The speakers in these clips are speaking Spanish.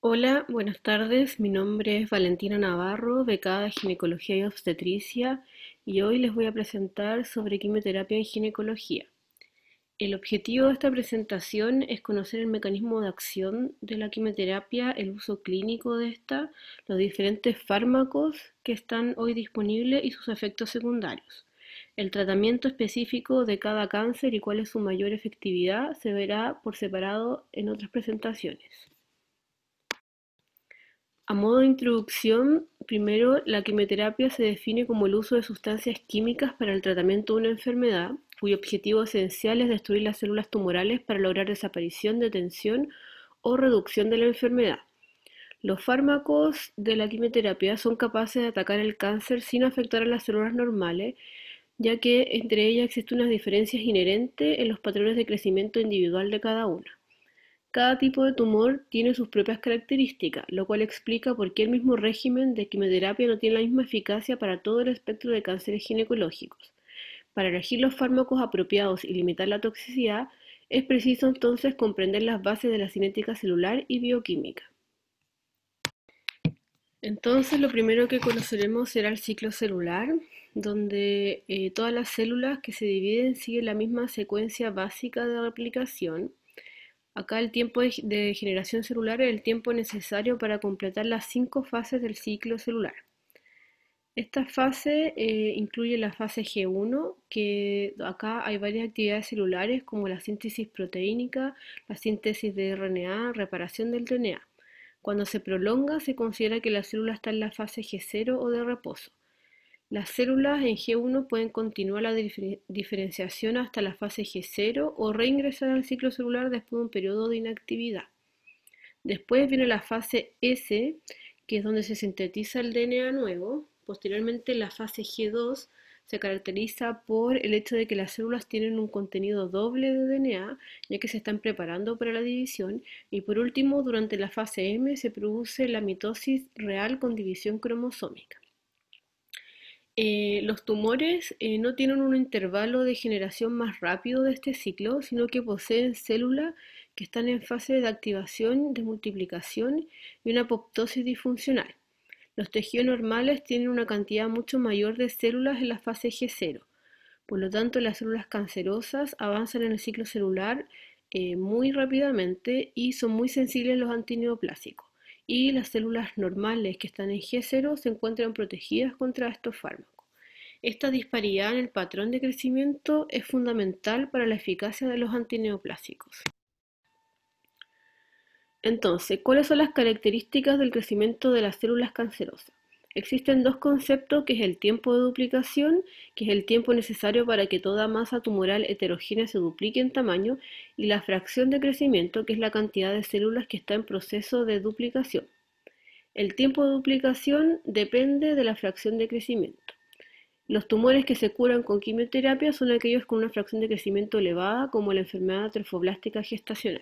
Hola, buenas tardes. Mi nombre es Valentina Navarro, becada de Ginecología y Obstetricia, y hoy les voy a presentar sobre quimioterapia en ginecología. El objetivo de esta presentación es conocer el mecanismo de acción de la quimioterapia, el uso clínico de esta, los diferentes fármacos que están hoy disponibles y sus efectos secundarios. El tratamiento específico de cada cáncer y cuál es su mayor efectividad se verá por separado en otras presentaciones. A modo de introducción, primero, la quimioterapia se define como el uso de sustancias químicas para el tratamiento de una enfermedad, cuyo objetivo esencial es destruir las células tumorales para lograr desaparición, detención o reducción de la enfermedad. Los fármacos de la quimioterapia son capaces de atacar el cáncer sin afectar a las células normales, ya que entre ellas existen unas diferencias inherentes en los patrones de crecimiento individual de cada una. Cada tipo de tumor tiene sus propias características, lo cual explica por qué el mismo régimen de quimioterapia no tiene la misma eficacia para todo el espectro de cánceres ginecológicos. Para elegir los fármacos apropiados y limitar la toxicidad, es preciso entonces comprender las bases de la cinética celular y bioquímica. Entonces, lo primero que conoceremos será el ciclo celular, donde eh, todas las células que se dividen siguen la misma secuencia básica de replicación Acá el tiempo de generación celular es el tiempo necesario para completar las cinco fases del ciclo celular. Esta fase eh, incluye la fase G1, que acá hay varias actividades celulares como la síntesis proteínica, la síntesis de RNA, reparación del DNA. Cuando se prolonga se considera que la célula está en la fase G0 o de reposo. Las células en G1 pueden continuar la diferenciación hasta la fase G0 o reingresar al ciclo celular después de un periodo de inactividad. Después viene la fase S, que es donde se sintetiza el DNA nuevo. Posteriormente la fase G2 se caracteriza por el hecho de que las células tienen un contenido doble de DNA, ya que se están preparando para la división. Y por último, durante la fase M se produce la mitosis real con división cromosómica. Eh, los tumores eh, no tienen un intervalo de generación más rápido de este ciclo, sino que poseen células que están en fase de activación, de multiplicación y una apoptosis disfuncional. Los tejidos normales tienen una cantidad mucho mayor de células en la fase G0. Por lo tanto, las células cancerosas avanzan en el ciclo celular eh, muy rápidamente y son muy sensibles a los antineoplásicos y las células normales que están en G0 se encuentran protegidas contra estos fármacos. Esta disparidad en el patrón de crecimiento es fundamental para la eficacia de los antineoplásicos. Entonces, ¿cuáles son las características del crecimiento de las células cancerosas? Existen dos conceptos, que es el tiempo de duplicación, que es el tiempo necesario para que toda masa tumoral heterogénea se duplique en tamaño, y la fracción de crecimiento, que es la cantidad de células que está en proceso de duplicación. El tiempo de duplicación depende de la fracción de crecimiento. Los tumores que se curan con quimioterapia son aquellos con una fracción de crecimiento elevada, como la enfermedad trofoblástica gestacional.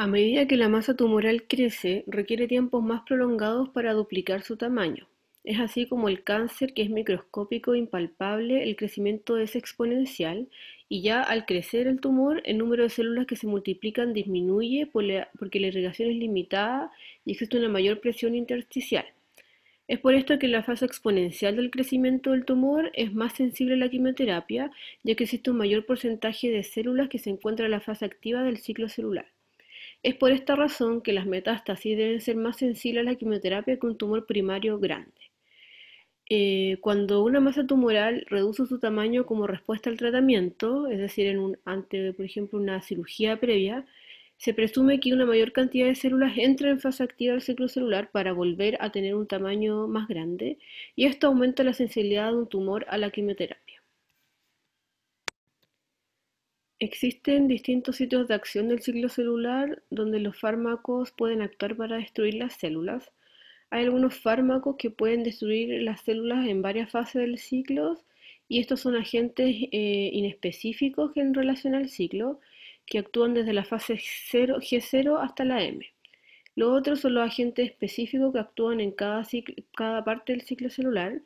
A medida que la masa tumoral crece, requiere tiempos más prolongados para duplicar su tamaño. Es así como el cáncer, que es microscópico e impalpable, el crecimiento es exponencial y ya al crecer el tumor, el número de células que se multiplican disminuye porque la irrigación es limitada y existe una mayor presión intersticial. Es por esto que la fase exponencial del crecimiento del tumor es más sensible a la quimioterapia, ya que existe un mayor porcentaje de células que se encuentra en la fase activa del ciclo celular. Es por esta razón que las metástasis deben ser más sensibles a la quimioterapia que un tumor primario grande. Eh, cuando una masa tumoral reduce su tamaño como respuesta al tratamiento, es decir, en un, ante, por ejemplo, una cirugía previa, se presume que una mayor cantidad de células entra en fase activa del ciclo celular para volver a tener un tamaño más grande y esto aumenta la sensibilidad de un tumor a la quimioterapia. Existen distintos sitios de acción del ciclo celular donde los fármacos pueden actuar para destruir las células. Hay algunos fármacos que pueden destruir las células en varias fases del ciclo y estos son agentes eh, inespecíficos en relación al ciclo que actúan desde la fase G0 hasta la M. Los otros son los agentes específicos que actúan en cada parte del ciclo celular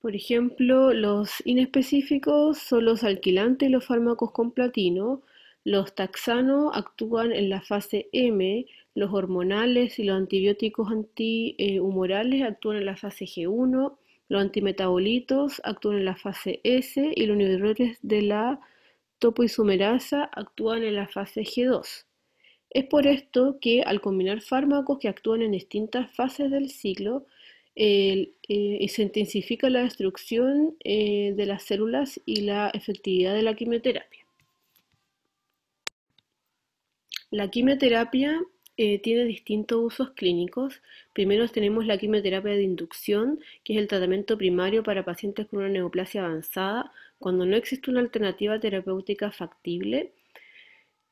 por ejemplo, los inespecíficos son los alquilantes y los fármacos con platino, los taxanos actúan en la fase M, los hormonales y los antibióticos antihumorales actúan en la fase G1, los antimetabolitos actúan en la fase S y los inhibidores de la topoisomerasa actúan en la fase G2. Es por esto que al combinar fármacos que actúan en distintas fases del ciclo, eh, y se intensifica la destrucción eh, de las células y la efectividad de la quimioterapia. La quimioterapia eh, tiene distintos usos clínicos. Primero tenemos la quimioterapia de inducción, que es el tratamiento primario para pacientes con una neoplasia avanzada, cuando no existe una alternativa terapéutica factible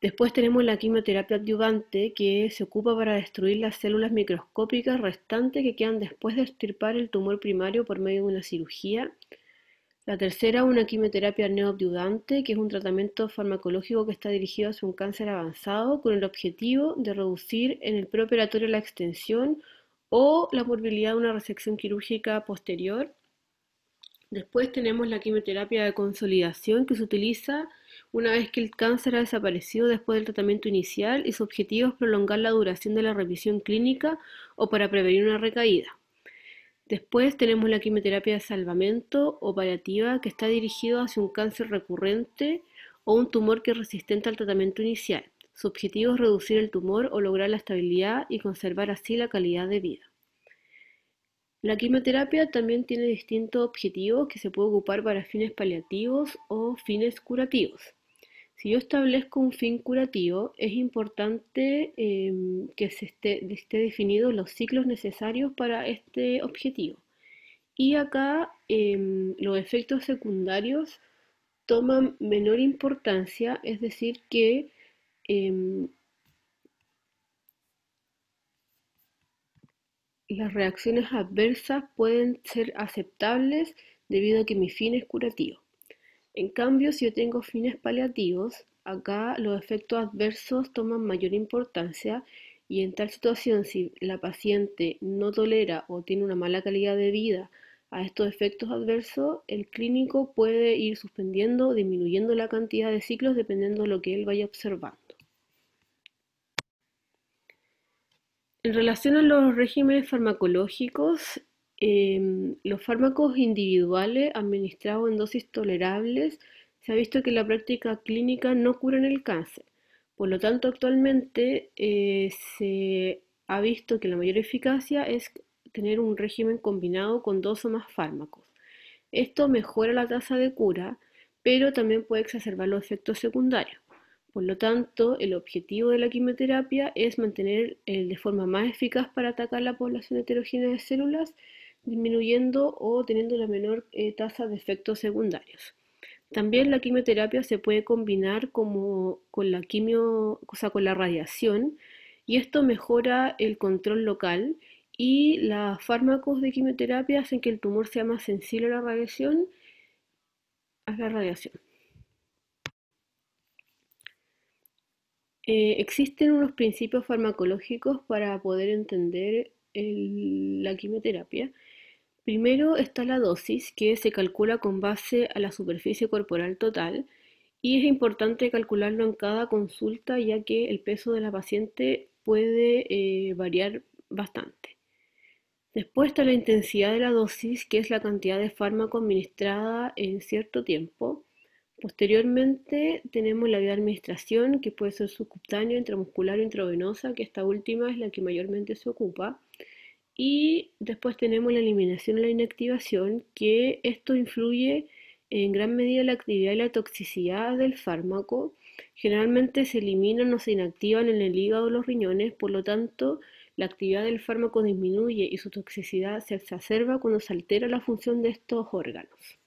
Después tenemos la quimioterapia adyuvante que se ocupa para destruir las células microscópicas restantes que quedan después de extirpar el tumor primario por medio de una cirugía. La tercera, una quimioterapia neoadyuvante, que es un tratamiento farmacológico que está dirigido hacia un cáncer avanzado con el objetivo de reducir en el preoperatorio la extensión o la morbilidad de una resección quirúrgica posterior. Después tenemos la quimioterapia de consolidación que se utiliza una vez que el cáncer ha desaparecido después del tratamiento inicial y su objetivo es prolongar la duración de la revisión clínica o para prevenir una recaída. Después tenemos la quimioterapia de salvamento o paliativa que está dirigido hacia un cáncer recurrente o un tumor que es resistente al tratamiento inicial. Su objetivo es reducir el tumor o lograr la estabilidad y conservar así la calidad de vida. La quimioterapia también tiene distintos objetivos que se puede ocupar para fines paliativos o fines curativos. Si yo establezco un fin curativo, es importante em, que se esté, definidos los ciclos necesarios para este objetivo. Y acá em, los efectos secundarios toman menor importancia, es decir, que em, Las reacciones adversas pueden ser aceptables debido a que mi fin es curativo. En cambio, si yo tengo fines paliativos, acá los efectos adversos toman mayor importancia y en tal situación, si la paciente no tolera o tiene una mala calidad de vida a estos efectos adversos, el clínico puede ir suspendiendo o disminuyendo la cantidad de ciclos dependiendo de lo que él vaya observando. En relación a los regímenes farmacológicos, em, los fármacos individuales administrados en dosis tolerables se ha visto que la práctica clínica no en el cáncer. Por lo tanto, actualmente eh, se ha visto que la mayor eficacia es tener un régimen combinado con dos o más fármacos. Esto mejora la tasa de cura, pero también puede exacerbar los efectos secundarios. Por lo tanto, el objetivo de la quimioterapia es mantener el eh, de forma más eficaz para atacar la población heterogénea de células, disminuyendo o teniendo la menor eh, tasa de efectos secundarios. También la quimioterapia se puede combinar como, con, la quimio, con la radiación y esto mejora el control local y los fármacos de quimioterapia hacen que el tumor sea más sensible a la radiación. A la radiación. Eh, existen unos principios farmacológicos para poder entender la quimioterapia. Primero está la dosis, que se calcula con base a la superficie corporal total y es importante calcularlo en cada consulta ya que el peso de la paciente puede eh, variar bastante. Después está la intensidad de la dosis, que es la cantidad de fármaco administrada en cierto tiempo. Posteriormente tenemos la administración, que puede ser subcutánea, intramuscular o intravenosa, que esta última es la que mayormente se ocupa. Y después tenemos la eliminación o la inactivación, que esto influye en gran medida la actividad y la toxicidad del fármaco. Generalmente se eliminan o se inactivan en el hígado o los riñones, por lo tanto, la actividad del fármaco disminuye y su toxicidad se exacerba cuando se altera la función de estos órganos.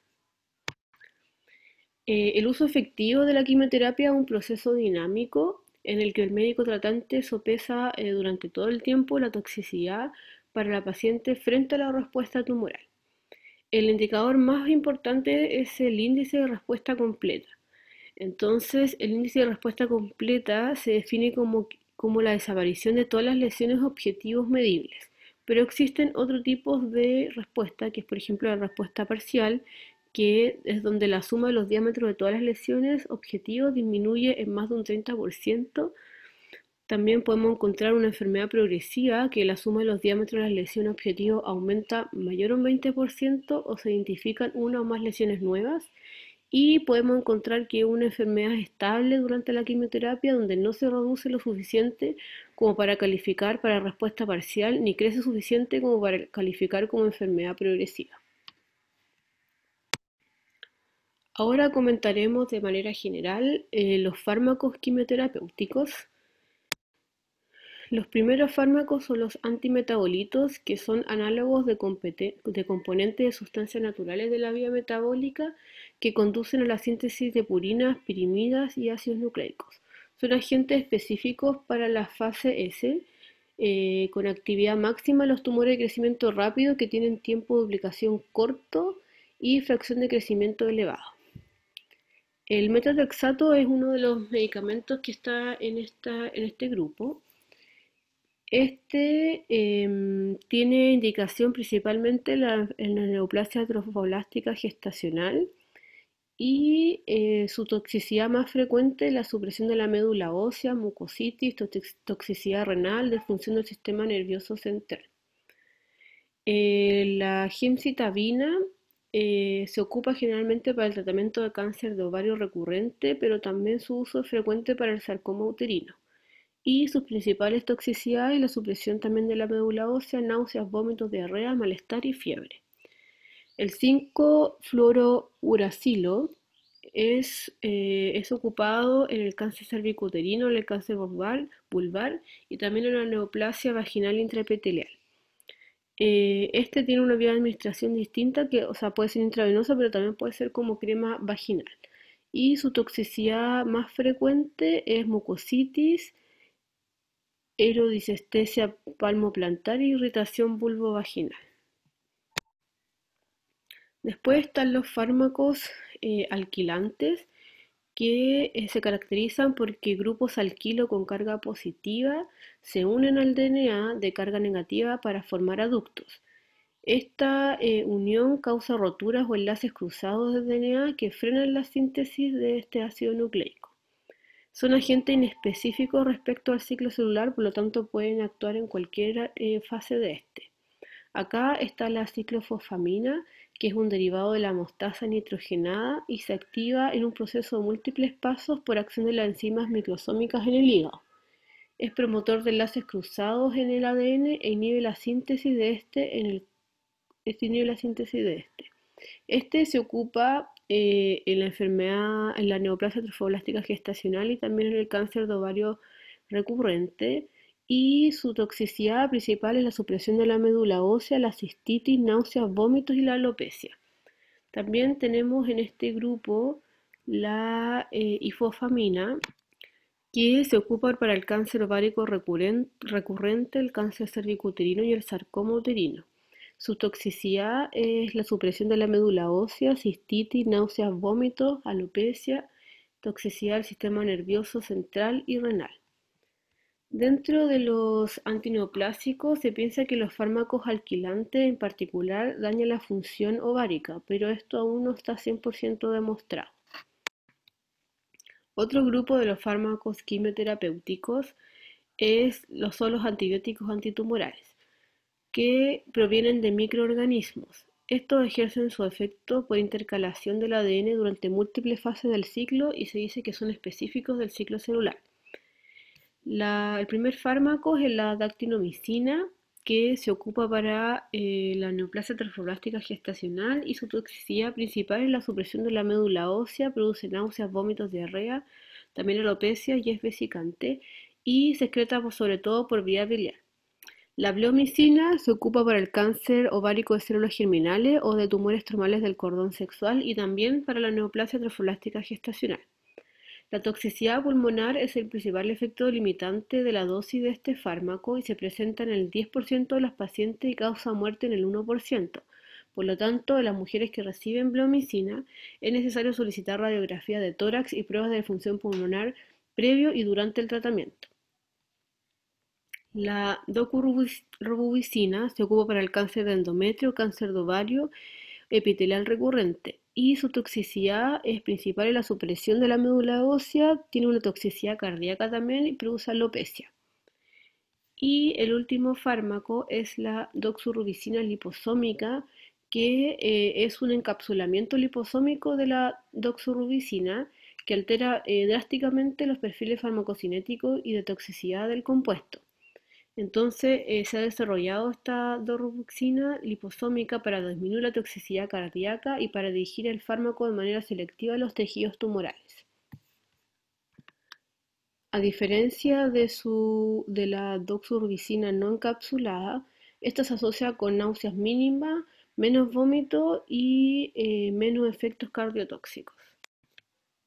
Eh, el uso efectivo de la quimioterapia es un proceso dinámico en el que el médico tratante sopesa eh, durante todo el tiempo la toxicidad para la paciente frente a la respuesta tumoral. El indicador más importante es el índice de respuesta completa. Entonces, el índice de respuesta completa se define como, como la desaparición de todas las lesiones objetivos medibles, pero existen otros tipos de respuesta, que es por ejemplo la respuesta parcial, que es donde la suma de los diámetros de todas las lesiones objetivos disminuye en más de un 30%. También podemos encontrar una enfermedad progresiva que la suma de los diámetros de las lesiones objetivos aumenta mayor a un 20% o se identifican una o más lesiones nuevas. Y podemos encontrar que una enfermedad estable durante la quimioterapia donde no se reduce lo suficiente como para calificar para respuesta parcial ni crece suficiente como para calificar como enfermedad progresiva. Ahora comentaremos de manera general eh, los fármacos quimioterapéuticos. Los primeros fármacos son los antimetabolitos, que son análogos de, componentes de sustancias naturales de la vía metabólica que conducen a la síntesis de purinas, pirimidas y ácidos nucleicos. Son agentes específicos para la fase S, eh, con actividad máxima en los tumores de crecimiento rápido que tienen tiempo de duplicación corto y fracción de crecimiento elevado. El metotrexato es uno de los medicamentos que está en, esta, en este grupo. Este em, tiene indicación principalmente en la neoplasia trofoblástica gestacional y eh, su toxicidad más frecuente es la supresión de la médula ósea, mucositis, toxicidad renal, disfunción del sistema nervioso central. Eh, la gemcitabina eh, se ocupa generalmente para el tratamiento de cáncer de ovario recurrente, pero también su uso es frecuente para el sarcoma uterino. Y sus principales toxicidades, la supresión también de la médula ósea, náuseas, vómitos, diarrea, malestar y fiebre. El 5-fluorouracilo es, eh, es, ocupado en el cáncer cervicuterino, en el cáncer vulvar, y también en la neoplasia vaginal intraepitelial. Eh, este tiene una vía de administración distinta que, o sea, puede ser intravenosa, pero también puede ser como crema vaginal. Y su toxicidad más frecuente es mucositis, palmo plantar e irritación vulvovaginal. Después están los fármacos eh, alquilantes, que eh, se caracterizan porque grupos alquilo con carga positiva se unen al DNA de carga negativa para formar aductos. Esta eh, unión causa roturas o enlaces cruzados de DNA que frenan la síntesis de este ácido nucleico. Son agentes inespecíficos respecto al ciclo celular, por lo tanto pueden actuar en cualquier eh, fase de este. Acá está la ciclofosfamina, que es un derivado de la mostaza nitrogenada y se activa en un proceso de múltiples pasos por acción de las enzimas microsómicas en el hígado. Es promotor de enlaces cruzados en el ADN e inhibe la síntesis de este en el este la síntesis de este. Este se ocupa eh, en la enfermedad, en la neoplasia trofoblástica gestacional y también en el cáncer de ovario recurrente y su toxicidad principal es la supresión de la médula ósea, la cistitis, náuseas, vómitos y la alopecia. También tenemos en este grupo la eh, ifofamina, que se ocupa para el cáncer ovárico recurrente, el cáncer cervicuterino y el sarcoma uterino. Su toxicidad es la supresión de la médula ósea, cistitis, náuseas, vómitos, alopecia, toxicidad del sistema nervioso central y renal. Dentro de los antineoplásicos se piensa que los fármacos alquilantes en particular dañan la función ovárica, pero esto aún no está 100% demostrado. Otro grupo de los fármacos quimioterapéuticos es los, son los antibióticos antitumorales, que provienen de microorganismos. Estos ejercen su efecto por intercalación del ADN durante múltiples fases del ciclo y se dice que son específicos del ciclo celular el primer fármaco es la dactinomicina, que se ocupa para eh, la neoplasia trofoblástica gestacional y su toxicidad principal es la supresión de la médula ósea, produce náuseas, vómitos, diarrea, también alopecia y es vesicante y se excreta sobre todo por vía biliar. La bleomicina se ocupa para el cáncer ovárico de células germinales o de tumores tromales del cordón sexual y también para la neoplasia trofoblástica gestacional. La toxicidad pulmonar es el principal efecto limitante de la dosis de este fármaco y se presenta en el 10% de las pacientes y causa muerte en el 1%. Por lo tanto, a las mujeres que reciben bleomicina es necesario solicitar radiografía de tórax y pruebas de función pulmonar previo y durante el tratamiento. La docurubicina se ocupa para el cáncer de endometrio, cáncer de ovario, epitelial recurrente y su toxicidad es principal en la supresión de la médula ósea, tiene una toxicidad cardíaca también y produce alopecia. Y el último fármaco es la doxurubicina liposómica, que eh, es un encapsulamiento liposómico de la doxurubicina que altera eh, drásticamente los perfiles farmacocinéticos y de toxicidad del compuesto. Entonces eh, se ha desarrollado esta doxorubicina liposómica para disminuir la toxicidad cardíaca y para dirigir el fármaco de manera selectiva a los tejidos tumorales. A diferencia de, de la doxurbicina no encapsulada, esta se asocia con náuseas mínimas, menos vómito y eh, menos efectos cardiotóxicos.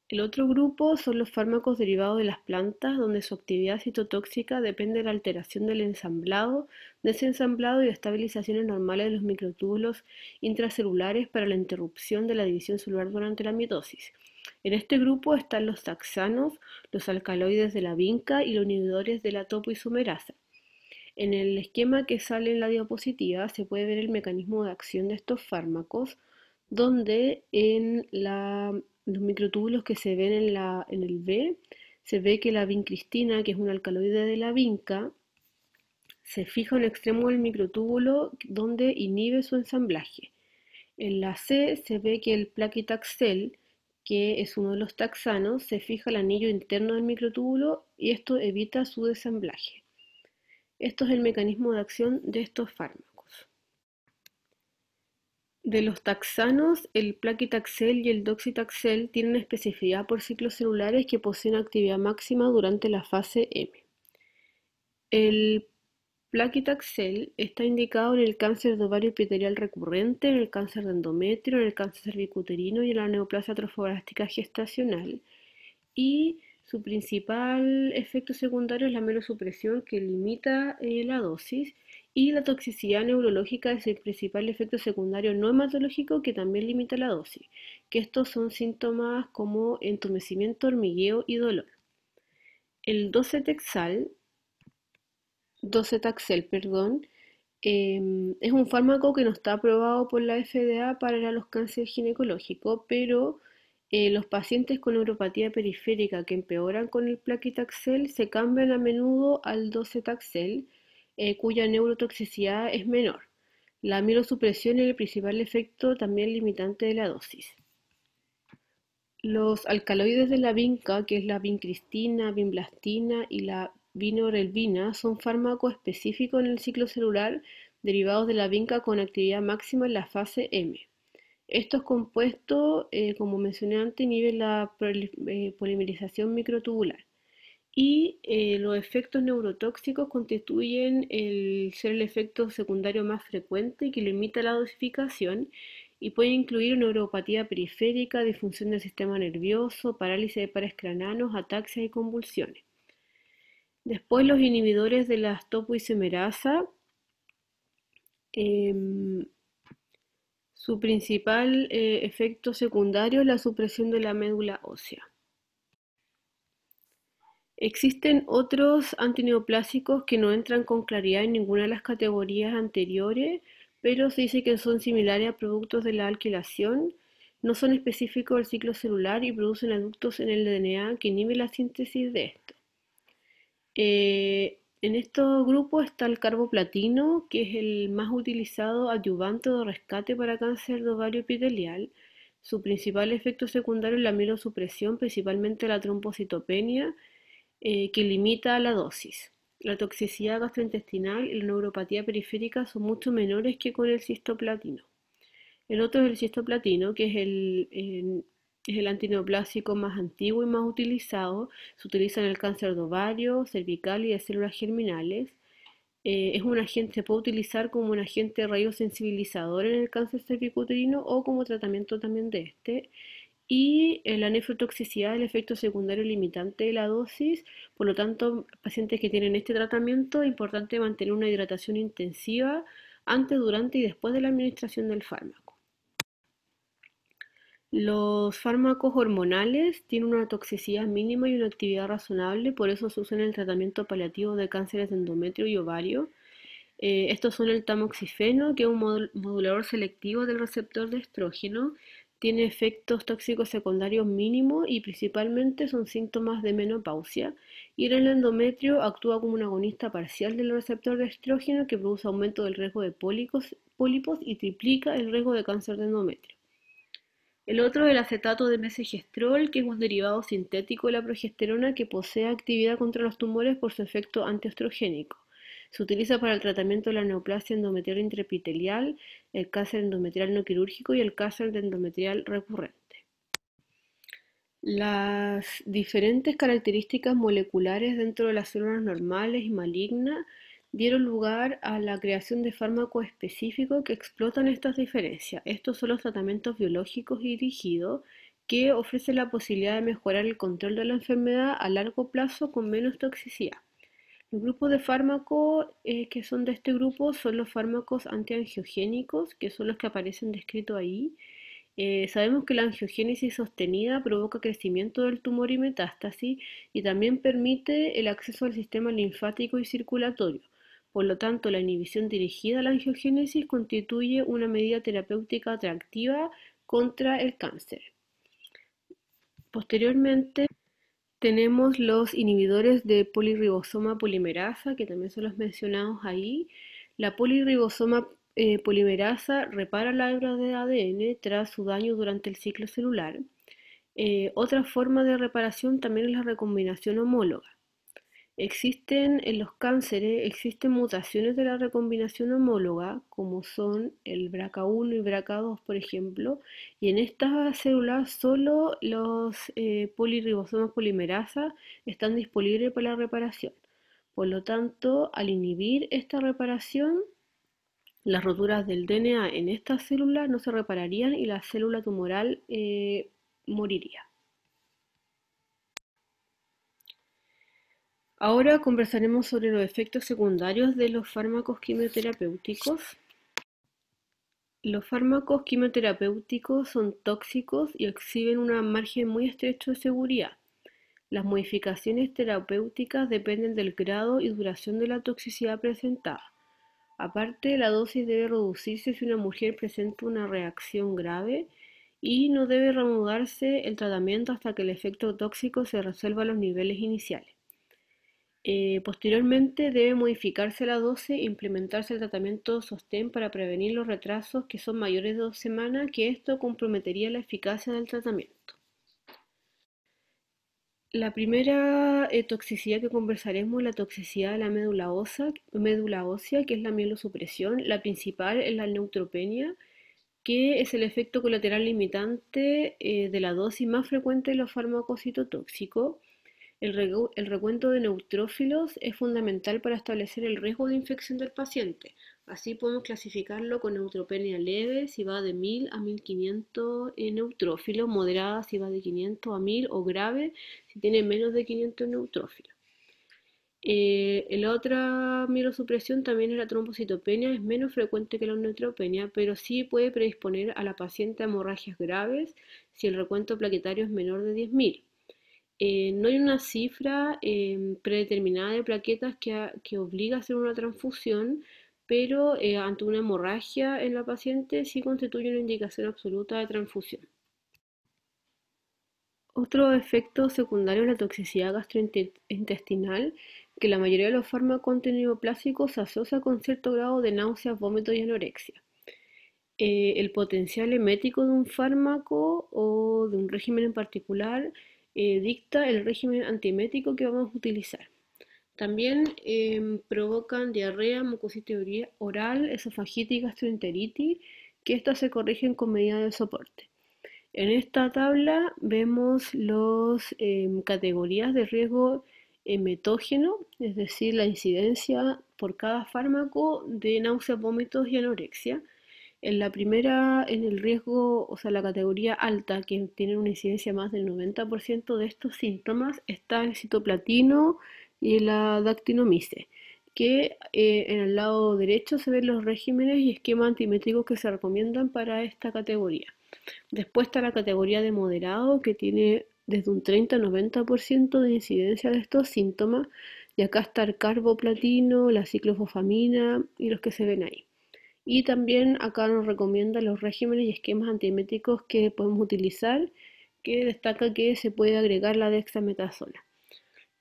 El otro grupo son los fármacos derivados de las plantas, donde su actividad citotóxica depende de la alteración del ensamblado, desensamblado y estabilización estabilizaciones normales de los microtúbulos intracelulares para la interrupción de la división celular durante la mitosis. En este grupo están los taxanos, los alcaloides de la vinca y los inhibidores de la topoisomerasa. En el esquema que sale en la diapositiva se puede ver el mecanismo de acción de estos fármacos, donde en la los microtúbulos que se ven en, la, en el B, se ve que la vincristina, que es un alcaloide de la vinca, se fija en el extremo del microtúbulo donde inhibe su ensamblaje. En la C se ve que el plaquitaxel, que es uno de los taxanos, se fija el anillo interno del microtúbulo y esto evita su desamblaje. Esto es el mecanismo de acción de estos fármacos. De los taxanos, el plaquitaxel y el doxitaxel tienen especificidad por ciclos celulares que poseen actividad máxima durante la fase M. El plaquitaxel está indicado en el cáncer de ovario epiterial recurrente, en el cáncer de endometrio, en el cáncer cervicuterino y en la neoplasia trofoblástica gestacional. Y su principal efecto secundario es la melosupresión que limita eh, la dosis y la toxicidad neurológica es el principal efecto secundario no hematológico que también limita la dosis, que estos son síntomas como entumecimiento, hormigueo y dolor. El 12 texal taxel perdón, em, es un fármaco que no está aprobado por la FDA para los cánceres ginecológicos, pero eh, los pacientes con neuropatía periférica que empeoran con el plaquitaxel se cambian a menudo al 12-taxel, eh, cuya neurotoxicidad es menor. La mielosupresión es el principal efecto también limitante de la dosis. Los alcaloides de la vinca, que es la vincristina, vinblastina y la vinorelvina, son fármacos específicos en el ciclo celular derivados de la vinca con actividad máxima en la fase M. Estos compuestos, eh, como mencioné antes, inhiben la eh, polimerización microtubular y eh, los efectos neurotóxicos constituyen el ser el efecto secundario más frecuente que limita la dosificación y puede incluir neuropatía periférica, disfunción del sistema nervioso, parálisis de pares crananos, ataxias y convulsiones. Después los inhibidores de la y eh, su principal eh, efecto secundario es la supresión de la médula ósea. Existen otros antineoplásicos que no entran con claridad en ninguna de las categorías anteriores, pero se dice que son similares a productos de la alquilación, no son específicos del ciclo celular y producen aductos en el DNA que inhiben la síntesis de esto. Eh, en este grupo está el carboplatino, que es el más utilizado adyuvante de rescate para cáncer de ovario epitelial. Su principal efecto secundario es la mielosupresión, principalmente la trombocitopenia, eh, que limita la dosis. La toxicidad gastrointestinal y la neuropatía periférica son mucho menores que con el cistoplatino. El otro es el cistoplatino, que es el, eh, es el antineoplásico más antiguo y más utilizado. Se utiliza en el cáncer de ovario, cervical y de células germinales. Eh, es un agente, se puede utilizar como un agente radiosensibilizador en el cáncer cervicuterino o como tratamiento también de este y eh, la nefrotoxicidad, el efecto secundario limitante de la dosis. Por lo tanto, pacientes que tienen este tratamiento es importante mantener una hidratación intensiva antes, durante y después de la administración del fármaco. Los fármacos hormonales tienen una toxicidad mínima y una actividad razonable, por eso se usan en el tratamiento paliativo de cánceres de endometrio y ovario. Eh, estos son el tamoxifeno, que es un modulador selectivo del receptor de estrógeno, tiene efectos tóxicos secundarios mínimos y principalmente son síntomas de menopausia. Y en el endometrio actúa como un agonista parcial del receptor de estrógeno que produce aumento del riesgo de pólipos y triplica el riesgo de cáncer de endometrio. El otro es el acetato de mesegestrol, que es un derivado sintético de la progesterona que posee actividad contra los tumores por su efecto antiestrogénico. Se utiliza para el tratamiento de la neoplasia endometrial intraepitelial, el cáncer endometrial no quirúrgico y el cáncer de endometrial recurrente. Las diferentes características moleculares dentro de las células normales y malignas dieron lugar a la creación de fármacos específicos que explotan estas diferencias. Estos son los tratamientos biológicos y dirigidos que ofrecen la posibilidad de mejorar el control de la enfermedad a largo plazo con menos toxicidad. El grupo de fármacos eh, que son de este grupo son los fármacos antiangiogénicos, que son los que aparecen descritos ahí. Eh, sabemos que la angiogénesis sostenida provoca crecimiento del tumor y metástasis y también permite el acceso al sistema linfático y circulatorio. Por lo tanto, la inhibición dirigida a la angiogénesis constituye una medida terapéutica atractiva contra el cáncer. Posteriormente, tenemos los inhibidores de polirribosoma polimerasa, que también son los mencionados ahí. La polirribosoma eh, polimerasa repara la hebra de ADN tras su daño durante el ciclo celular. Eh, otra forma de reparación también es la recombinación homóloga. Existen en los cánceres existen mutaciones de la recombinación homóloga, como son el BRCA1 y BRCA2, por ejemplo, y en estas células solo los poliribosomas eh, polirribosomas polimerasas están disponibles para la reparación. Por lo tanto, al inhibir esta reparación, las roturas del DNA en estas células no se repararían y la célula tumoral eh, moriría. Ahora conversaremos sobre los efectos secundarios de los fármacos quimioterapéuticos. Los fármacos quimioterapéuticos son tóxicos y exhiben un margen muy estrecho de seguridad. Las modificaciones terapéuticas dependen del grado y duración de la toxicidad presentada. Aparte, la dosis debe reducirse si una mujer presenta una reacción grave y no debe reanudarse el tratamiento hasta que el efecto tóxico se resuelva a los niveles iniciales. Eh, posteriormente debe modificarse la dosis e implementarse el tratamiento sostén para prevenir los retrasos que son mayores de dos semanas, que esto comprometería la eficacia del tratamiento. La primera eh, toxicidad que conversaremos es la toxicidad de la médula ósea, médula ósea, que es la mielosupresión. La principal es la neutropenia, que es el efecto colateral limitante eh, de la dosis más frecuente de los fármacos citotóxicos. El, recuento de neutrófilos es fundamental para establecer el riesgo de infección del paciente. Así podemos clasificarlo con neutropenia leve si va de 1000 a 1500 eh, neutrófilos, moderada si va de 500 a 1000 o grave si tiene menos de 500 neutrófilos. Eh, la otra mielosupresión también es la trombocitopenia, es menos frecuente que la neutropenia, pero sí puede predisponer a la paciente a hemorragias graves si el recuento plaquetario es menor de 10.000. Eh, no hay una cifra eh, predeterminada de plaquetas que, obliga a hacer una transfusión, pero eh, ante una hemorragia en la paciente sí constituye una indicación absoluta de transfusión. Otro efecto secundario es la toxicidad gastrointestinal, que la mayoría de los fármacos plásticos se asocia con cierto grado de náuseas, vómitos y anorexia. el potencial emético de un fármaco o de un régimen en particular eh, dicta el régimen antimético que vamos a utilizar. También em, provocan diarrea, mucositis oral, esofagitis, gastroenteritis, que estas se corrigen con medida de soporte. En esta tabla vemos las em, categorías de riesgo metógeno, es decir, la incidencia por cada fármaco de náuseas, vómitos y anorexia. En la primera, en el riesgo, o sea, la categoría alta, que tiene una incidencia más del 90% de estos síntomas, está el citoplatino y la dactinomice, que eh, en el lado derecho se ven los regímenes y esquemas antimétricos que se recomiendan para esta categoría. Después está la categoría de moderado, que tiene desde un 30 a 90% de incidencia de estos síntomas, y acá está el carboplatino, la ciclofosfamina y los que se ven ahí. Y también acá nos recomienda los regímenes y esquemas antieméticos que podemos utilizar, que destaca que se puede agregar la dexametasona.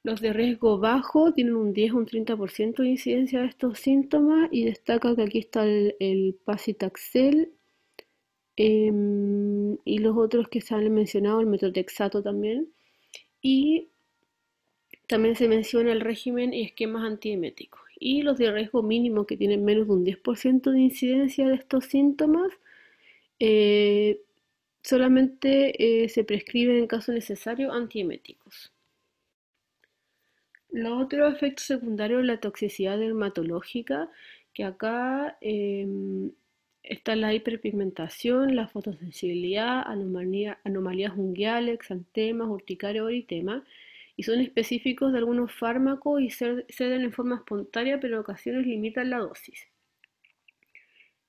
Los de riesgo bajo tienen un 10 o un 30% de incidencia de estos síntomas y destaca que aquí está el, pacitaxel em, y los otros que se han mencionado, el metrotexato también. Y también se menciona el régimen y esquemas antieméticos y los de riesgo mínimo que tienen menos de un 10% de incidencia de estos síntomas eh, solamente eh, se prescriben en caso necesario antieméticos. Lo otro efecto secundario es la toxicidad dermatológica, que acá em, está la hiperpigmentación, la fotosensibilidad, anomalías unguiales, exantemas, urticaria, oritema y son específicos de algunos fármacos y ceden en forma espontánea, pero en ocasiones limitan la dosis.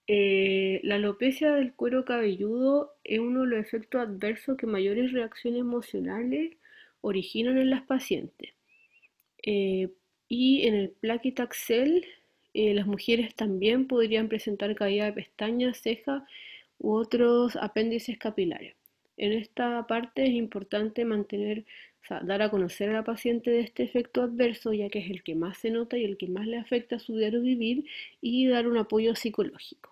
Eh, la alopecia del cuero cabelludo es uno de los efectos adversos que mayores reacciones emocionales originan en las pacientes. Eh, y en el Plaquitaxel, eh, las mujeres también podrían presentar caída de pestañas, ceja u otros apéndices capilares. En esta parte es importante mantener sea, dar a conocer a la paciente de este efecto adverso, ya que es el que más se nota y el que más le afecta a su diario vivir, y dar un apoyo psicológico.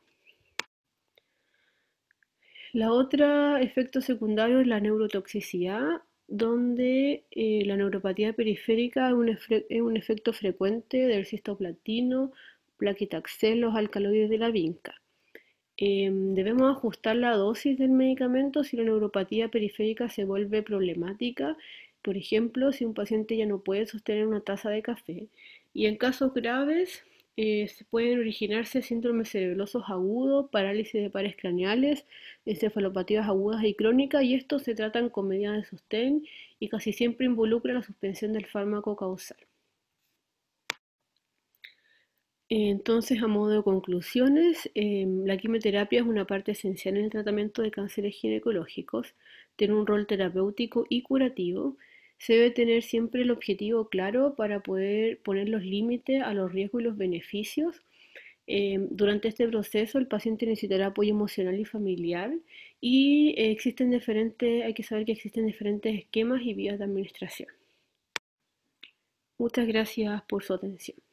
La otra efecto secundario es la neurotoxicidad, donde eh, la neuropatía periférica es un, efecto frecuente del cistoplatino, los alcaloides de la vinca. Em, debemos ajustar la dosis del medicamento si la neuropatía periférica se vuelve problemática por ejemplo, si un paciente ya no puede sostener una taza de café. Y en casos graves eh, se pueden originarse síndromes cerebrosos agudos, parálisis de pares craneales, encefalopatías agudas y crónicas, y estos se tratan con medidas de sostén y casi siempre involucra la suspensión del fármaco causal. Entonces, a modo de conclusiones, em, la quimioterapia es una parte esencial en el tratamiento de cánceres ginecológicos, tiene un rol terapéutico y curativo, se debe tener siempre el objetivo claro para poder poner los límites a los riesgos y los beneficios. Eh, durante este proceso el paciente necesitará apoyo emocional y familiar y existen diferentes, hay que saber que existen diferentes esquemas y vías de administración. Muchas gracias por su atención.